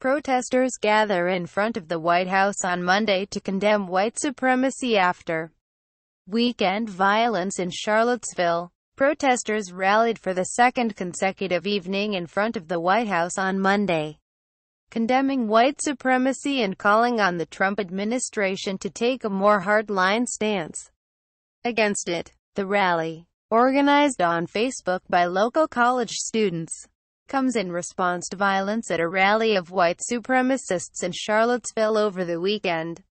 Protesters gather in front of the White House on Monday to condemn white supremacy after weekend violence in Charlottesville. Protesters rallied for the second consecutive evening in front of the White House on Monday, condemning white supremacy and calling on the Trump administration to take a more hardline stance against it. The rally, organized on Facebook by local college students, comes in response to violence at a rally of white supremacists in Charlottesville over the weekend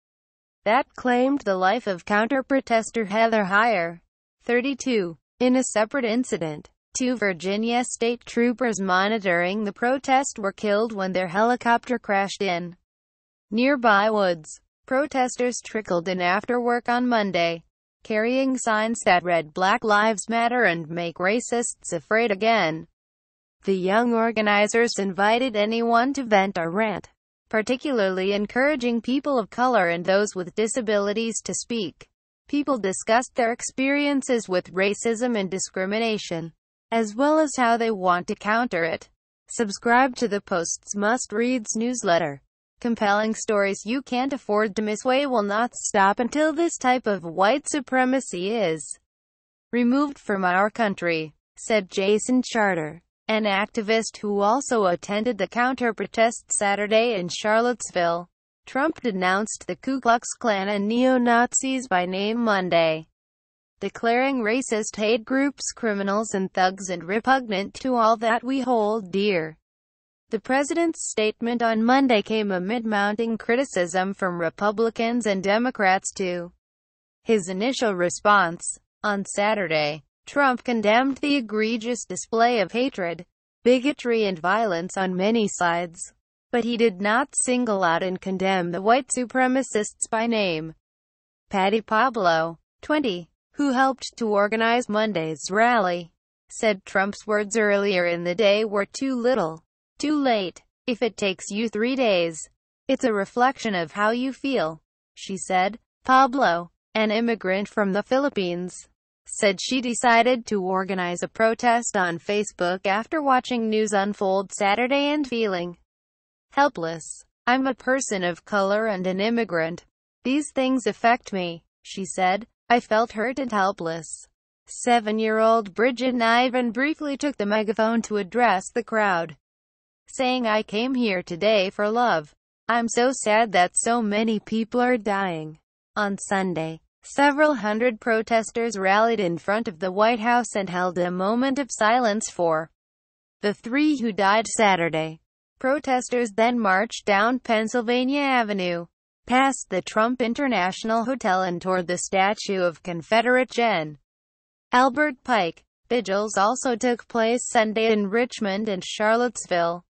that claimed the life of counter-protester Heather Heyer, 32. In a separate incident, two Virginia state troopers monitoring the protest were killed when their helicopter crashed in nearby woods. Protesters trickled in after work on Monday, carrying signs that read Black Lives Matter and Make Racists Afraid Again. The young organizers invited anyone to vent or rant, particularly encouraging people of color and those with disabilities to speak. People discussed their experiences with racism and discrimination, as well as how they want to counter it. Subscribe to the Post's Must Reads newsletter. Compelling stories you can't afford to miss. Way will not stop until this type of white supremacy is removed from our country, said Jason Charter an activist who also attended the counter-protest Saturday in Charlottesville. Trump denounced the Ku Klux Klan and neo-Nazis by name Monday, declaring racist hate groups criminals and thugs and repugnant to all that we hold dear. The president's statement on Monday came amid mounting criticism from Republicans and Democrats to his initial response on Saturday. Trump condemned the egregious display of hatred, bigotry and violence on many sides. But he did not single out and condemn the white supremacists by name. Patty Pablo, 20, who helped to organize Monday's rally, said Trump's words earlier in the day were too little, too late. If it takes you three days, it's a reflection of how you feel, she said. Pablo, an immigrant from the Philippines, said she decided to organize a protest on Facebook after watching news unfold Saturday and feeling helpless. I'm a person of color and an immigrant. These things affect me, she said. I felt hurt and helpless. Seven-year-old Bridget Ivan briefly took the megaphone to address the crowd, saying I came here today for love. I'm so sad that so many people are dying. On Sunday, Several hundred protesters rallied in front of the White House and held a moment of silence for the three who died Saturday. Protesters then marched down Pennsylvania Avenue, past the Trump International Hotel and toward the statue of Confederate Gen. Albert Pike. Vigils also took place Sunday in Richmond and Charlottesville.